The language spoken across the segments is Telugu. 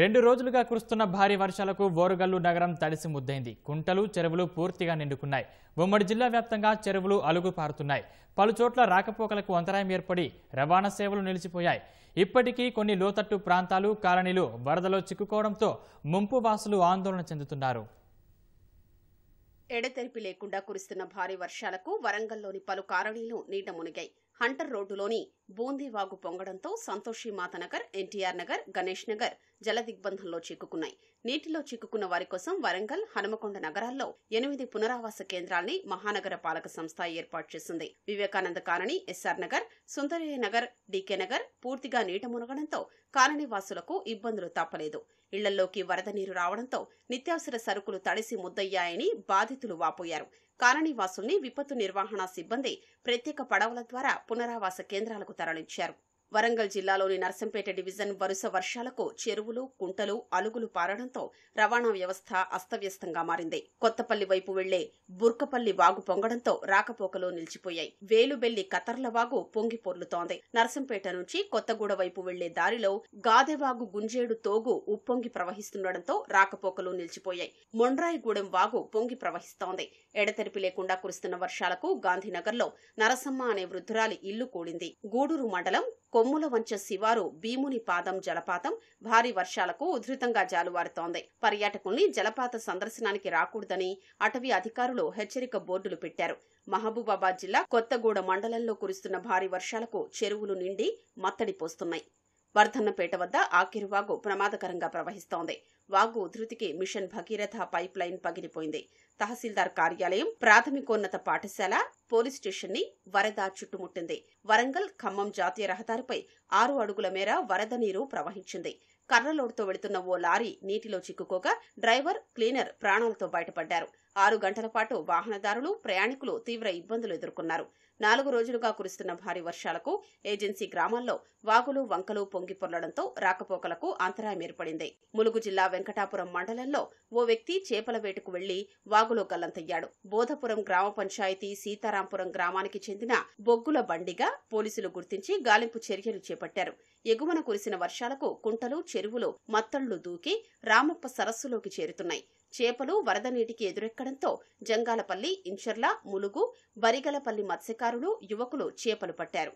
రెండు రోజులుగా కురుస్తున్న భారీ వర్షాలకు ఓరుగల్లు నగరం తడిసి ముద్దైంది కుంటలు చెరువులు పూర్తిగా నిండుకున్నాయి ఉమ్మడి జిల్లా వ్యాప్తంగా చెరువులు అలుగు పారుతున్నాయి పలుచోట్ల రాకపోకలకు అంతరాయం ఏర్పడి రవాణా సేవలు నిలిచిపోయాయి ఇప్పటికీ కొన్ని లోతట్టు ప్రాంతాలు కాలనీలు వరదలో చిక్కుకోవడంతో ముంపు వాసులు ఆందోళన చెందుతున్నారు ఎడతెరిపి లేకుండా కురుస్తున్న భారీ వర్షాలకు వరంగల్లోని పలు కాలనీలు నీట మునిగాయి హంటర్ రోడ్డులోని బూందీవాగు పొంగడంతో సంతోషి మాతనగర్ ఎన్టీఆర్ నగర్ గణేష్ నగర్ దిగ్బంధంలో చిక్కుకున్నాయి నీటిలో చిక్కుకున్న వారి కోసం వరంగల్ హనుమకొండ నగరాల్లో ఎనిమిది పునరావాస కేంద్రాల్ని మహానగర పాలక సంస్థ ఏర్పాటు చేసింది వివేకానంద కాలనీ ఎస్ఆర్ నగర్ సుందరయ్య నగర్ డీకే నగర్ పూర్తిగా నీట మునగడంతో కాలనీ వాసులకు ఇబ్బందులు తప్పలేదు ఇళ్లలోకి వరద నీరు రావడంతో నిత్యావసర సరుకులు తడిసి ముద్దయ్యాయని బాధితులు వాపోయారు కాలనీవాసుల్ని విపత్తు నిర్వహణ సిబ్బంది ప్రత్యేక పడవల ద్వారా పునరావాస కేంద్రాలకు తరలించారు వరంగల్ జిల్లాలోని నర్సంపేట డివిజన్ వరుస వర్షాలకు చెరువులు కుంటలు అలుగులు పారడంతో రవాణా వ్యవస్థ అస్తవ్యస్తంగా మారింది కొత్తపల్లి వైపు వెళ్లే బుర్కపల్లి వాగు పొంగడంతో రాకపోకలు నిలిచిపోయాయి వేలుబెల్లి కతర్ల వాగు పొంగి పొర్లుతోంది నర్సంపేట నుంచి కొత్తగూడ వైపు వెళ్లే దారిలో గాదెవాగు గుంజేడు తోగు ఉప్పొంగి ప్రవహిస్తుండటంతో రాకపోకలు నిలిచిపోయాయి మొండ్రాయిగూడెం వాగు పొంగి ప్రవహిస్తోంది ఎడతెరిపి లేకుండా కురుస్తున్న వర్షాలకు గాంధీనగర్లో నరసమ్మ అనే వృద్ధురాలి ఇల్లు కూడింది గూడూరు మండలం కొమ్ముల వంచ శివారు భీముని పాదం జలపాతం భారీ వర్షాలకు ఉధృతంగా జాలువారుతోంది పర్యాటకుల్ని జలపాత సందర్శనానికి రాకూడదని అటవీ అధికారులు హెచ్చరిక బోర్డులు పెట్టారు మహబూబాబాద్ జిల్లా కొత్తగూడ మండలంలో కురుస్తున్న భారీ వర్షాలకు చెరువులు నిండి మత్తడి పోస్తున్నాయి వర్ధన్నపేట వద్ద ఆకిరి వాగు ప్రమాదకరంగా ప్రవహిస్తోంది వాగు ఉధృతికి మిషన్ భగీరథ పైప్ లైన్ పగిలిపోయింది తహసీల్దార్ కార్యాలయం ప్రాథమికోన్నత పాఠశాల పోలీస్ స్టేషన్ ని వరద చుట్టుముట్టింది వరంగల్ ఖమ్మం జాతీయ రహదారిపై ఆరు అడుగుల మేర వరద నీరు ప్రవహించింది కర్రలోడుతో వెళుతున్న ఓ లారీ నీటిలో చిక్కుకోగా డ్రైవర్ క్లీనర్ ప్రాణాలతో బయటపడ్డారు ఆరు గంటల పాటు వాహనదారులు ప్రయాణికులు తీవ్ర ఇబ్బందులు ఎదుర్కొన్నారు నాలుగు రోజులుగా కురుస్తున్న భారీ వర్షాలకు ఏజెన్సీ గ్రామాల్లో వాగులు వంకలు పొంగి పొర్లడంతో రాకపోకలకు అంతరాయం ఏర్పడింది ములుగు జిల్లా వెంకటాపురం మండలంలో ఓ వ్యక్తి చేపల వేటకు వెళ్లి వాగులో గల్లంతయ్యాడు బోధపురం గ్రామ పంచాయతీ సీతారాంపురం గ్రామానికి చెందిన బొగ్గుల బండిగా పోలీసులు గుర్తించి గాలింపు చర్యలు చేపట్టారు ఎగువన కురిసిన వర్షాలకు కుంటలు చెరువులు మత్తళ్లు దూకి రామప్ప సరస్సులోకి చేరుతున్నాయి చేపలు వరద నీటికి ఎదురెక్కడంతో జంగాలపల్లి ఇంచర్ల ములుగు బరిగలపల్లి మత్స్యకారులు యువకులు చేపలు పట్టారు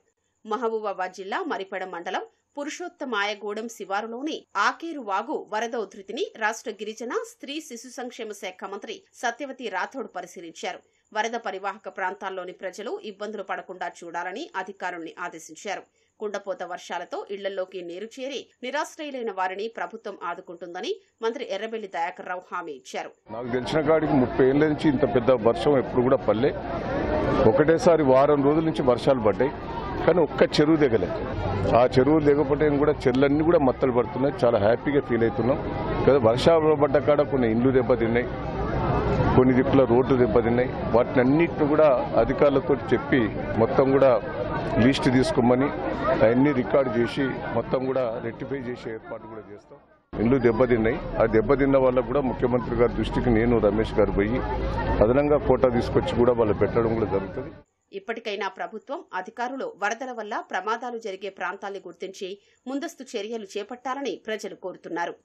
మహబూబాబాద్ జిల్లా మరిపెడ మండలం పురుషోత్తమాయగూడెం శివారులోని ఆకేరు వాగు వరద ఉధృతిని రాష్ట్ర గిరిజన స్త్రీ శిశు సంక్షేమ శాఖ మంత్రి సత్యవతి రాథోడ్ పరిశీలించారు వరద పరివాహక ప్రాంతాల్లోని ప్రజలు ఇబ్బందులు పడకుండా చూడాలని అధికారుల్ని ఆదేశించారు కుండపోత వర్షాలతో ఇళ్లలోకి నీరు చేరి నిరాశ్రయులైన వారిని ప్రభుత్వం ఆదుకుంటుందని మంత్రి ఎర్రబెల్లి దయాకర్ రావు హామీ ఇచ్చారు నాకు తెలిసిన కాడికి ముప్పై ఏళ్ళ నుంచి ఇంత పెద్ద వర్షం ఎప్పుడు కూడా పల్లె ఒకటేసారి వారం రోజుల నుంచి వర్షాలు పడ్డాయి కానీ ఒక్క చెరువు దిగలేదు ఆ చెరువు దిగపోతే కూడా చెరువులన్నీ కూడా మత్తలు పడుతున్నాయి చాలా హ్యాపీగా ఫీల్ అవుతున్నాం కదా వర్షాలు పడ్డ కాడ కొన్ని ఇండ్లు దెబ్బతిన్నాయి కొన్ని దిక్కుల రోడ్లు దెబ్బతిన్నాయి వాటిని అన్నిటిని కూడా అధికారులతో చెప్పి మొత్తం కూడా లిస్ట్ తీసుకోమని అవన్నీ రికార్డు చేసి మొత్తం కూడా రెక్టిఫై చేసే ఏర్పాటు కూడా చేస్తాం ఇండ్లు దెబ్బతిన్నాయి ఆ దెబ్బతిన్న వాళ్ళకు కూడా ముఖ్యమంత్రి గారి దృష్టికి నేను రమేష్ గారు పోయి అదనంగా కోటా తీసుకొచ్చి కూడా వాళ్ళు పెట్టడం కూడా జరుగుతుంది ఇప్పటికైనా ప్రభుత్వం అధికారులు వరదల వల్ల ప్రమాదాలు జరిగే ప్రాంతాల్ని గుర్తించి ముందస్తు చర్యలు చేపట్టాలని ప్రజలు కోరుతున్నారు